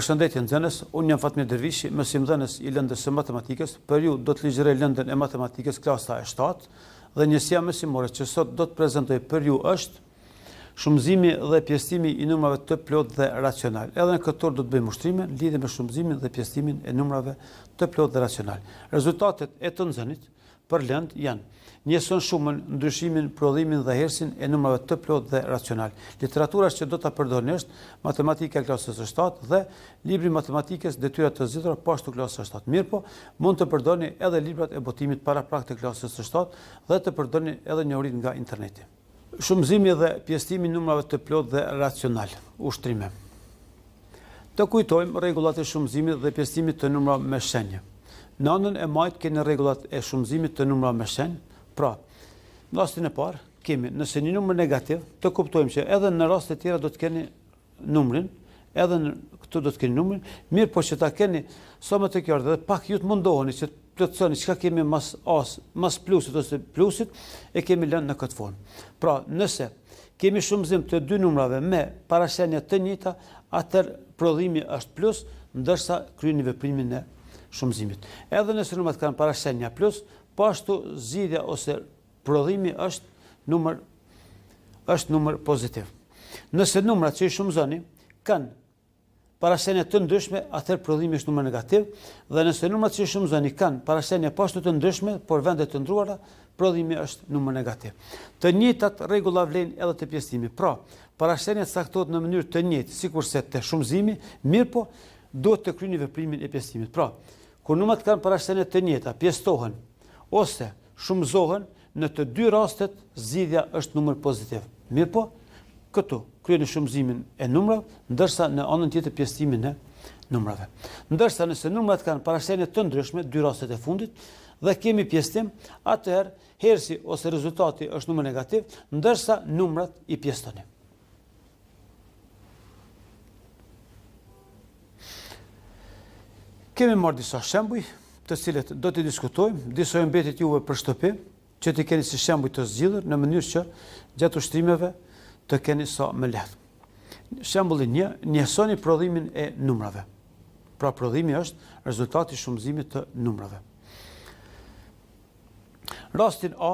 Për shëndetje në zënës, unë jam Fatmir Dervishi, mësim dhenës i lëndës së matematikës, për ju do të ligjëre lëndën e matematikës klasa e 7, dhe njësia mësimore që sot do të prezentoj për ju është shumëzimi dhe pjestimi i numrave të plot dhe racional. Edhe në këtor do të bëjmë ushtrime, lidhe me shumëzimin dhe pjestimin e numrave të plot dhe racional. Rezultatet e të nëzënit, për lëndë janë. Njësën shumën, ndryshimin, prodhimin dhe hersin e numrave të plot dhe racional. Literatura që do të përdojnë është matematika e klasës e shtatë dhe libri matematikës dhe tyra të zitra pashtu po klasës e shtatë. Mirë po, mund të përdojnë edhe librat e botimit para prak të klasës e shtatë dhe të përdojnë edhe një orit nga interneti. Shumëzimi dhe pjestimi numrave të plot dhe racional, ushtrime. Të kujtojmë regulat e shumëzimi dhe pjestimi të numrave me shenje. Në andën e majtë keni regullat e shumëzimit të numra me shenë. Pra, në rastin e parë, kemi nëse një numër negativ, të kuptojmë që edhe në rast e tjera do të keni numrin, edhe në këtu do të keni numrin, mirë po që ta keni somë të kjartë dhe pak ju të mundohoni që të plëtësoni që ka kemi mas, as, mas plusit ose plusit, e kemi lënë në këtë formë. Pra, nëse kemi shumëzim të dy numrave me parashenja të njëta, atër prodhimi është plus, ndërsa kryinive primin e shumëzimit. Edhe nëse numrat kanë parashenja plus, pashtu po zidja ose prodhimi është numër pozitiv. Nëse numërat që i shumëzoni kanë parashenja të ndryshme, atër prodhimi është numër negativ, dhe nëse numërat që i shumëzoni kanë parashenja pashtu po të ndryshme, por vendet të ndruara, prodhimi është numër negativ. Të njëtat regula vlenë edhe të pjestimi. Pra, parashenja të saktot në mënyrë të njëtë, si kurse të shumëzimi, mirë po, duhet të kryni veprimin e pjestimit. Pra, kur numrat kanë për të njëta, pjestohen, ose shumëzohen, në të dy rastet zidhja është numër pozitiv. Mirë po, këtu, krye në shumëzimin e numrave, ndërsa në anën tjetë pjestimin e numrave. Ndërsa nëse numrat kanë për të ndryshme, dy rastet e fundit, dhe kemi pjestim, atëherë, hersi ose rezultati është numër negativ, ndërsa numrat i pjestonim. kemi marrë disa shembuj të cilët do të diskutojmë, disa e mbetit juve për shtëpi, që të keni si shembuj të zgjidhur në mënyrë që gjatë ushtrimeve të keni sa më lehtë. Shembulli një, njësoni prodhimin e numrave. Pra prodhimi është rezultati shumëzimit të numrave. Rastin A,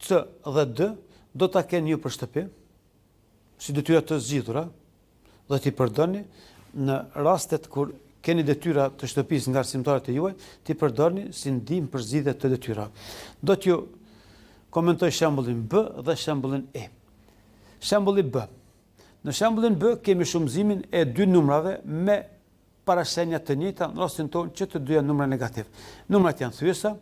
C dhe D do të keni ju për shtëpi, si dhe tyra të zgjidhura, dhe t'i përdoni në rastet kur keni detyra të shtëpis nga arsimtarët e juaj, ti përdorni si ndim për zidhe të detyra. Do t'ju komentoj shembulin B dhe shembulin E. Shembulin B. Në shembulin B kemi shumëzimin e dy numrave me parashenja të njëta në rostin tonë që të dyja numra negativ. Numrat janë thyesa,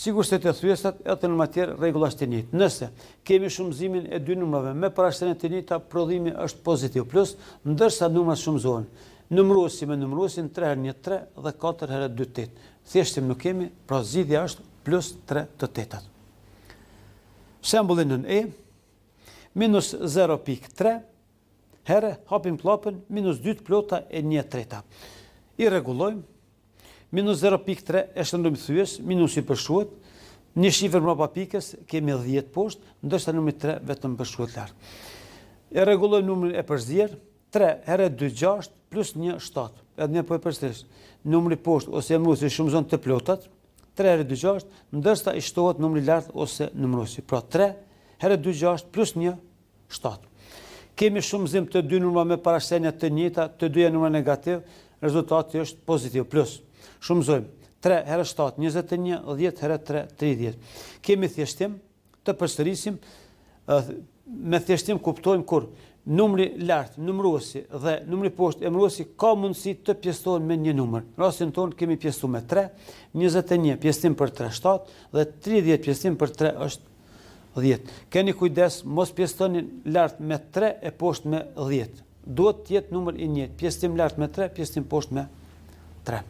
sigur se të thyesat e të numra tjerë regullasht të njëtë. Nëse kemi shumëzimin e dy numrave me parashenja të njëta, prodhimi është pozitiv plus, ndërsa numrat shumëzohen nëmruesi me nëmruesin 3 herë 1 3 dhe 4 herë 2 8. Thjeshtim nuk kemi, pra zgjidhja është plus 3 të tetat. Shembulli nën E minus 0.3 herë hapim klapën minus 2 plota e 1 3. I rregullojmë minus 0.3 është ndërmithyes, minus i përshuhet, një shifër mbrapa pikës kemi 10 poshtë, ndoshta numri 3 vetëm përshuhet lart. E rregulloj numrin e përzier, 3 herë 2 6 plus 1, 7, edhe një për përstisht, numri poshtë ose emrusi shumë zonë të plotat, 3 herë 2 6, ndërsta i shtohet numri lartë ose numrusi. Pra 3 herë 2 6 plus një 7. Kemi shumë të dy numra me parashenja të njëta, të dyja numra negativ, rezultati është pozitiv, plus. Shumë 3 herë 7, 21, 10 herë 3, 30. Kemi thjeshtim, të përstërisim, me thjeshtim kuptojmë kur, numri lartë, numruesi dhe numri poshtë emruesi ka mundësi të pjestohen me një numër. Në rastin tonë kemi pjestu me 3, 21 pjestim për 3, 7 dhe 30 pjestim për 3 është 10. Keni kujdes, mos pjestohen lartë me 3 e poshtë me 10. Do të jetë numër i njëtë, pjestim lartë me 3, pjestim poshtë me 3.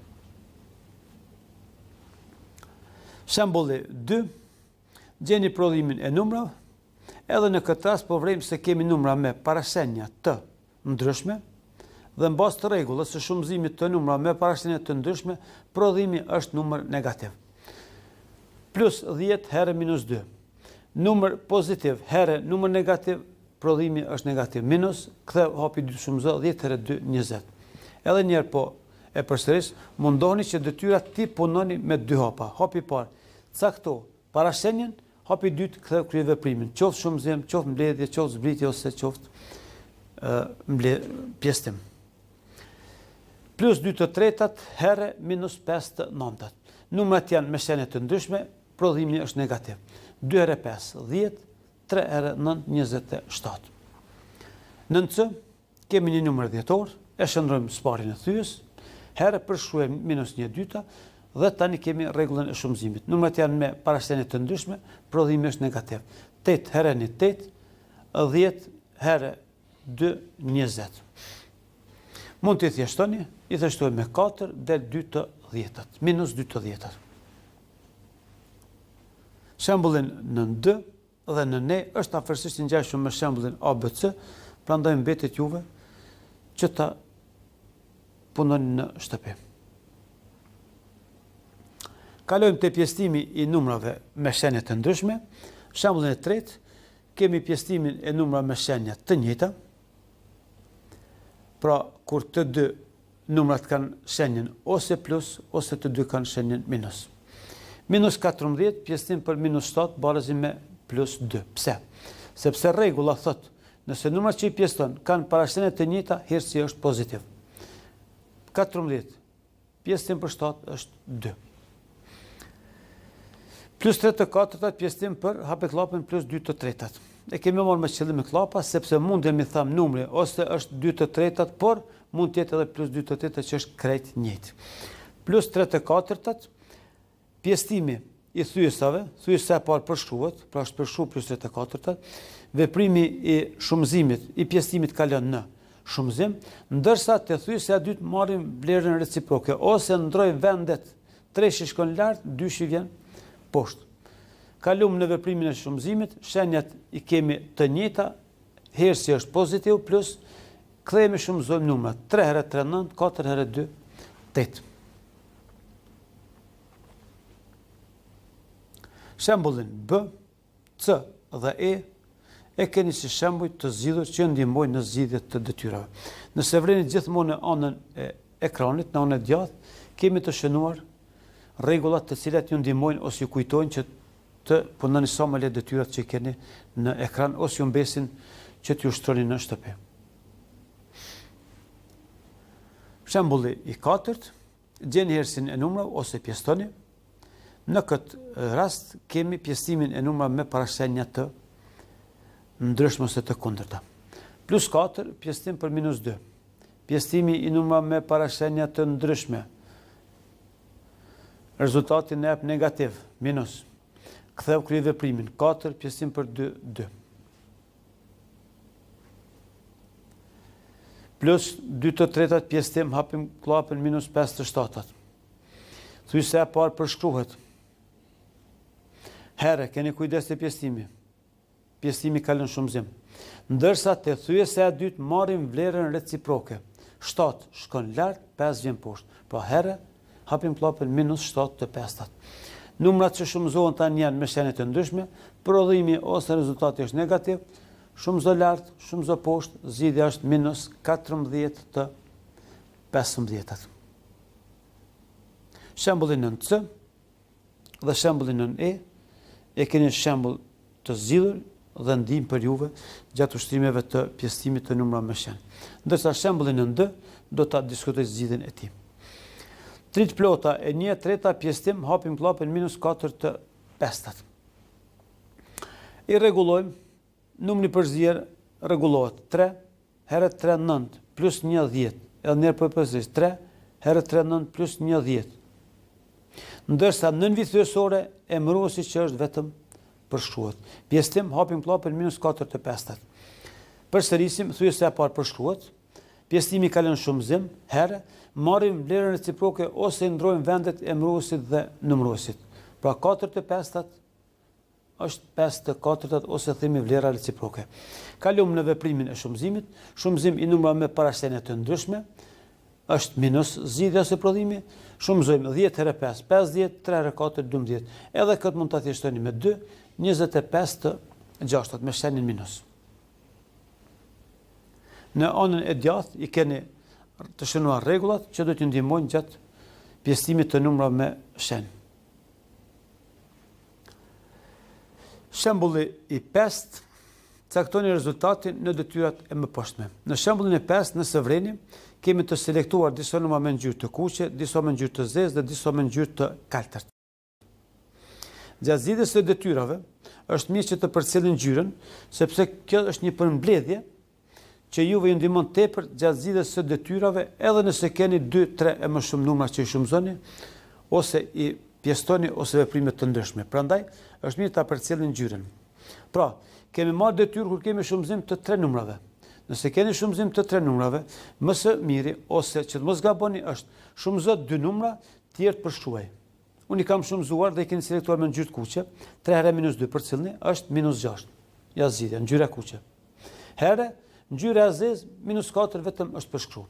Shembole 2, gjeni prodhimin e numrave, Edhe në këtë rast po vrejmë se kemi numra me parasenja të ndryshme, dhe në bas të regullës se shumëzimi të numra me parasenja të ndryshme, prodhimi është numër negativ. Plus 10 herë minus 2. Numër pozitiv herë numër negativ, prodhimi është negativ. Minus, këthe hapi 2 shumëzë, 10 herë 2, 20. Edhe njerë po e përsëris, mundohni që dëtyra ti punoni me dy hapa. Hapi parë, cakto parasenjen, Hapi dytë këthe krye veprimin, qoftë shumë zemë, qoftë mbledhje, qoftë zbritje, ose qoftë mbledhje, pjestim. Plus 2 të tretat, herë minus 5 të nëndat. Numërat janë me shenet të ndryshme, prodhimi është negativ. 2 herë 5, 10, 3 herë 9, 27. Në nëcë, kemi një numër djetor, e shëndrojmë sparin e thyës, herë përshruem minus 1 dyta, dhe tani kemi regullën e shumëzimit. Numërët janë me parashtenit të ndryshme, prodhimi është negativ. 8 herë një 8, 10 herë 2 një zetë. Mund të i thjeshtoni, i thjeshtoni me 4 dhe 2 të djetët, minus 2 të djetët. Shembulin në në dhe në ne është ta fërsisht një me shembulin ABC, pra ndojmë betit juve që ta punon në shtëpim. Kalojmë të pjestimi i numrave me shenje të ndryshme. Shambullën e tretë, kemi pjestimin e numrave me shenje të njëta. Pra, kur të dy numrat kanë shenjën ose plus, ose të dy kanë shenjën minus. Minus 14, pjestim për minus 7, barëzim me plus 2. Pse? Sepse regula thotë, nëse numrat që i pjeston kanë parashenje të njëta, hirësi është pozitiv. 14, pjestim për 7, është 2 plus 3 të 4 të pjestim për hape klapën plus 2 të 3 të. E kemi morë me qëllim e klapa, sepse mund dhe mi thamë numre, ose është 2 të 3 të, por mund tjetë edhe plus 2 të 3 të, që është krejt njëtë. Plus 3 të 4 të, pjestimi i thujësave, thujësa e parë përshkruvët, pra është përshkru plus 3 të 4 të, veprimi i shumëzimit, i pjestimit kalën në shumëzim, ndërsa të thujësa e dytë marim blerën reciproke, ose ndroj vendet, 3 që shkon lartë, 2 që vjen poshtë. Kalum në veprimin e shumëzimit, shenjat i kemi të njëta, herë si është pozitiv, plus këthejme shumëzojmë numërat 3 herë 39 4 herë 2, 8. Shembulin B, C dhe E, e keni si shembuj të zidhur që ndimboj në zidhjet të detyrave. Nëse vreni gjithmonë në anën e ekranit, në anën e djath, kemi të shënuar regullat të cilat ju ndimojnë ose ju kujtojnë që të punoni sa më lehtë detyrat që keni në ekran ose ju mbesin që t'ju shtroni në shtëpi. Shembulli i katërt, gjeni hersin e numra ose pjestoni. Në këtë rast kemi pjestimin e numra me parashenja të ndryshme ose të kundërta. Plus 4, pjestim për minus 2. Pjestimi i numra me parashenja të ndryshme rezultatin në ep negativ, minus. Këthev kërë dhe primin, 4 pjesim për 2, 2. Plus 2 të tretat pjesim, hapim klapën minus 5 të shtatat. Thuj se e parë për shkruhet. Herë, keni kujdes të pjesimi. Pjesimi kalën shumëzim. Ndërsa të thuje e se e dytë marim vlerën reciproke. 7 shkon lartë, 5 vjen poshtë. Po herë, hapim plopën minus 7 të 5. Numrat që shumëzohen të njënë me shenit të ndryshme, prodhimi ose rezultati është negativ, shumëzo lartë, shumëzo poshtë, zidhja është minus 14 të 15. Shembulin në C dhe shembulin në E, e keni shembul të zidhur dhe ndim për juve gjatë ushtrimeve të pjestimit të numra me shenë. Ndërsa shembulin në D, do të diskutoj zidhjen e timë. Tritë plota e një treta pjestim, hapim klapin minus 4 të pestat. I regulojmë, numëni përzirë regulohet 3, herë 3, nëndë, plus 1, 10, edhe njerë përpëzis, 3, herë 3, nëndë, plus 1, 10. Ndërsa nën vithësore e si që është vetëm përshkuat. Pjestim, hapim klapin minus 4 të pestat. Përserisim, thujës e parë përshkuatë, pjesimi ka lënë shumë herë, marim vlerën reciproke ose ndrojmë vendet e mruësit dhe nëmruësit. Pra 4 të 5 të është 5 të 4 të ose thimi vlera reciproke. Kalum në veprimin e shumëzimit, shumëzim i numra me parashtenet të ndryshme, është minus zidhja se prodhimi, shumëzojmë 10 të 5, 5, 10, 3, 4, 12. Edhe këtë mund të thjeshtoni me 2, 25 të 6 të me shenin minus në anën e djathtë i keni të shënuar rregullat që do t'ju ndihmojnë gjatë pjesëtimit të numrave me shen. Shembuli i 5 caktoni rezultatin në detyrat e mëposhtme. Në shembullin e 5 nëse vreni kemi të selektuar disa numra me ngjyrë të kuqe, disa me ngjyrë të zezë dhe disa me ngjyrë të kaltërt. Gjatë zgjidhjes së detyrave është mirë që të përcjellin ngjyrën, sepse kjo është një përmbledhje që juve ju ndihmon tepër gjatë zgjidhjes së detyrave, edhe nëse keni 2-3 e më shumë numra që i shumëzoni ose i pjestoni ose veprime të ndryshme. Prandaj është mirë ta përcjellni ngjyrën. Pra, kemi marë detyrë kur kemi shumëzim të 3 numrave. Nëse keni shumëzim të 3 numrave, më së miri ose që të mos gaboni është shumëzot 2 numra të tjerë të Unë i kam shumëzuar dhe i keni selektuar me ngjyrë të kuqe, 3 herë -2 përcjellni është -6. Ja zgjidhja, ngjyra kuqe. Herë Ngjyra e azez minus 4 vetëm është përshkruar.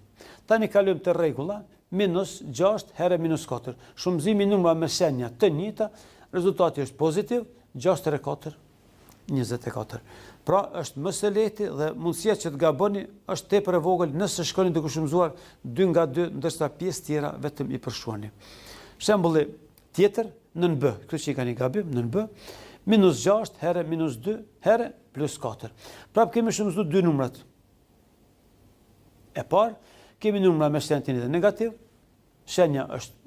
Tani kalojm te rregulla, minus 6 herë minus 4. Shumëzimi numra me shenja të njëjta, rezultati është pozitiv, 6 herë 4. 24. Pra është më së lehti dhe mundësia që të gaboni është tepër e vogël nëse shkoni duke shumëzuar 2 nga 2 ndërsa pjesë tjera vetëm i përshkruani. Shembulli tjetër në B, këtu që i kanë i gabim në B, -6 herë -2 herë +4. Prap kemi shumzuar dy numrat e parë, kemi numra me të dhe negativ, shenja është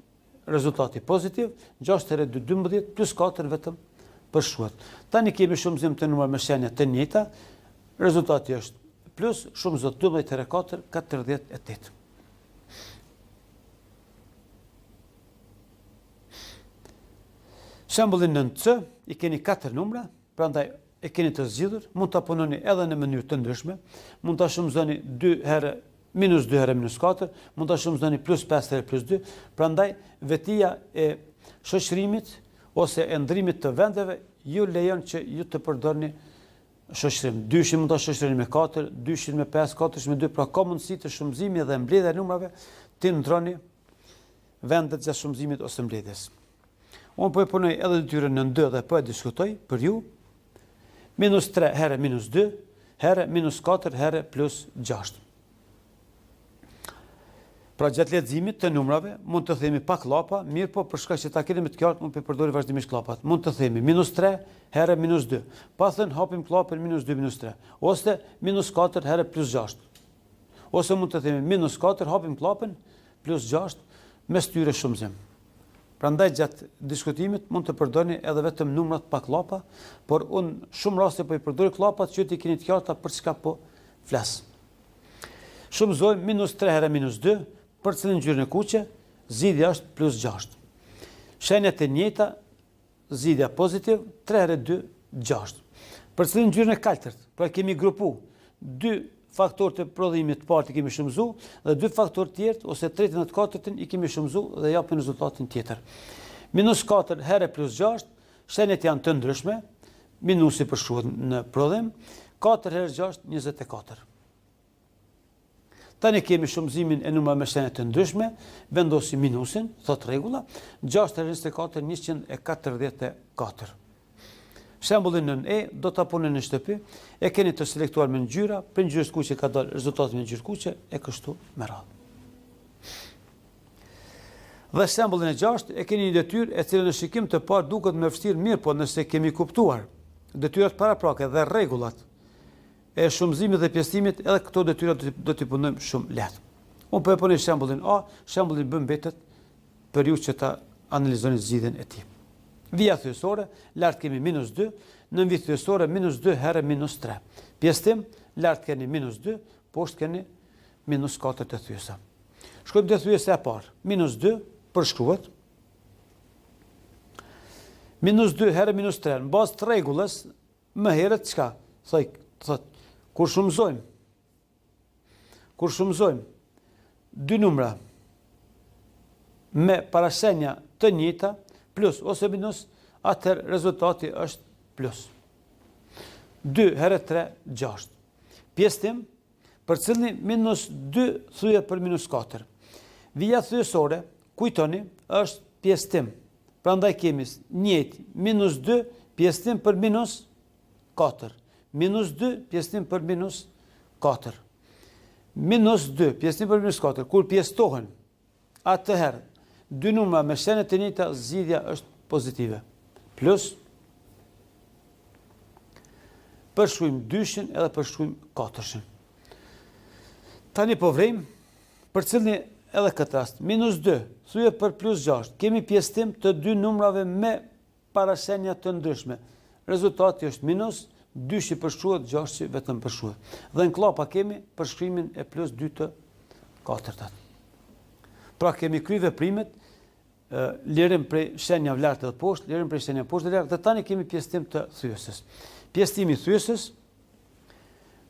rezultati pozitiv, 6-12 plus 4 vetëm për shuat. Tani kemi shumëzim të numra me shenja të njëta, rezultati është plus shumë zot 12-4, 48. Shembullin në C, i keni 4 numra, prandaj e keni të zgjidhur, mund të apononi edhe në mënyrë të ndryshme, mund të shumëzoni 2 herë minus 2 herë minus 4, mund të shumëzdoni plus 5 herë plus 2, prandaj vetia e shoshrimit ose e ndrimit të vendeve, ju lejon që ju të përdorni shoshrim. 200 mund të shoshrim me 4, 200 me 5, 4, me 2, pra ka mundësi të shumëzimi dhe mbledhe numrave të ndroni vendet gjatë shumëzimit ose mbledhes. Unë po e punoj edhe dy tyre në ndë dhe po e diskutoj për ju, minus 3 herë minus 2, herë minus 4, herë plus 6. Pra gjatë letëzimit të numrave, mund të themi pak lapa, mirë po përshka që ta kene me të kjartë, mund përdori vazhdimisht klapat. Mund të themi minus 3, herë minus 2. Pa thënë hapim klapën minus 2, minus 3. Ose minus 4, herë plus 6. Ose mund të themi minus 4, hapim klapën plus 6, me styre shumë zemë. Pra ndaj gjatë diskutimit, mund të përdoni edhe vetëm numrat pak lapa, por unë shumë raste po i përdori klapat, që ti kene të kjarta për çka po 3 herë 2, për cilin ngjyrën e kuqe, zidhja është plus 6. Shenjat e njëjta, zidhja pozitiv 3 herë 2 6. Për cilin ngjyrën në kaltërt, pra kemi grupu dy faktor të prodhimit të parë i kemi shumëzu dhe dy faktor tjertë ose tretën në të katërtin i kemi shumëzu dhe japën rezultatin tjetër. Minus 4 herë plus 6, shenjat janë të ndryshme, minusi përshuat në prodhim, 4 herë 6, 24. Tani kemi shumëzimin e numër me shenet të ndryshme, vendosi minusin, thot regula, 6.24.144. Shembulin në e, do të apunin në shtëpi, e keni të selektuar me gjyra, për njyrës kuqe ka dalë rezultatë me njyrë kuqe, e kështu me radhë. Dhe shembulin e 6, e keni një detyr e cilë në shikim të parë duket me fështirë mirë, po nëse kemi kuptuar, detyrat paraprake dhe regulat, e shumëzimit dhe pjestimit, edhe këto detyra do t'i punojmë shumë lehtë. Unë për po e përni shembulin A, shembulin bëm betet për ju që ta analizoni zgjidhen e ti. Vija thjesore, lartë kemi minus 2, në vijë thjesore minus 2 herë minus 3. Pjestim, lartë keni minus 2, poshtë keni minus 4 të thjesa. Shkojmë të thjesa e parë, minus 2 përshkruat, minus 2 herë minus 3, në bazë të regullës, më herët, qka? Thoj, Kur shumëzojmë, kur shumëzojmë, dy numra, me parasenja të njëta, plus, ose minus, atër rezultati është plus. 2 herë 3, 6. Pjestim, për cilni minus 2 thuje për minus 4. Vija thujesore, kujtoni, është pjestim. Pra ndaj kemis, njëti, minus 2, pjestim për minus 4 minus 2 pjesëtim për minus 4. Minus 2 pjesëtim për minus 4, kur pjesëtohen, atëherë, dy numra me shenet të njëta, zidhja është pozitive. Plus, përshkujmë dyshin edhe përshkujmë 4-shin. Tani po vrejmë, për cilëni edhe këtë rast, minus 2, thuje për plus 6, kemi pjesëtim të dy numrave me shenja të ndryshme. Rezultati është minus dy që përshkruat, 6 që vetëm përshkruat. Dhe në klapa kemi përshkrimin e plus 2 të 4 Pra kemi kryve primet, lirim për shenja vlarët dhe poshtë, lirim për shenja poshtë dhe lirat, dhe tani kemi pjestim të thyesës. Pjestim i thyesës,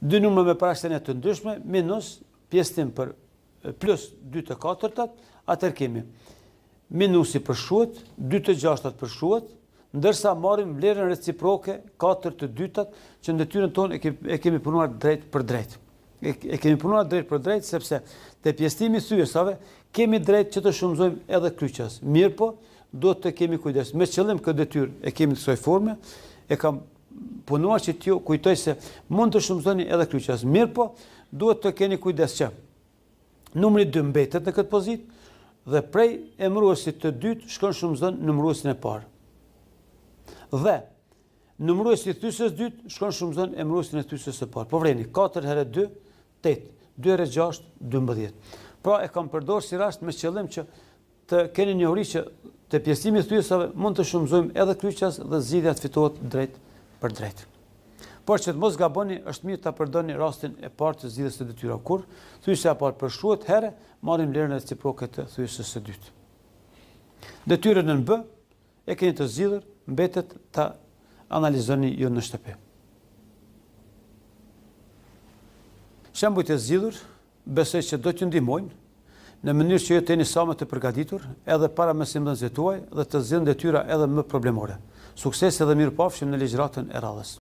dy nëmë me para të ndryshme, minus pjestim për plus 2 të 4 të kemi minusi të 2 të të të të ndërsa marim vlerën reciproke 4 të dytat që në detyren tonë e kemi punuar drejt për drejt. E kemi punuar drejt për drejt, sepse të pjestimi syresave kemi drejt që të shumëzojmë edhe kryqas. Mirë po, do të kemi kujdes. Me qëllim këtë detyre e kemi të soj forme, e kam punuar që tjo kujtoj se mund të shumëzojmë edhe kryqas. Mirë po, do të keni kujdes që numri 2 mbetet në këtë pozit dhe prej emruesit të dytë shkon shumëzojmë në e parë. Dhe, në mruesi thysës dytë shkon shumë zënë e mruesi në thysës e parë. Po vreni, 4 herë 2, 8, 2 herë 6, 12. Pra, e kam përdorë si rasht me qëllim që të keni një uri që të pjesimi thysësave mund të shumëzojmë edhe kryqas dhe zidhja të fitohet drejt për drejt. Por që të mos gaboni, është mirë të përdoni rastin e partë të zidhës të dëtyra kur, thysë e partë përshuat, herë, marim lirën e ciproket të thysës e dytë. Detyre në në bë, e keni të zidhër, mbetet ta analizoni ju jo në shtëpi. Shembujt e zidhur, besoj që do t'ju ndihmojnë në mënyrë që ju të jeni sa më të përgatitur edhe para mësimdhënësve tuaj dhe të dhe detyra edhe më problemore. Sukses edhe pafshim në ligjratën e radhës.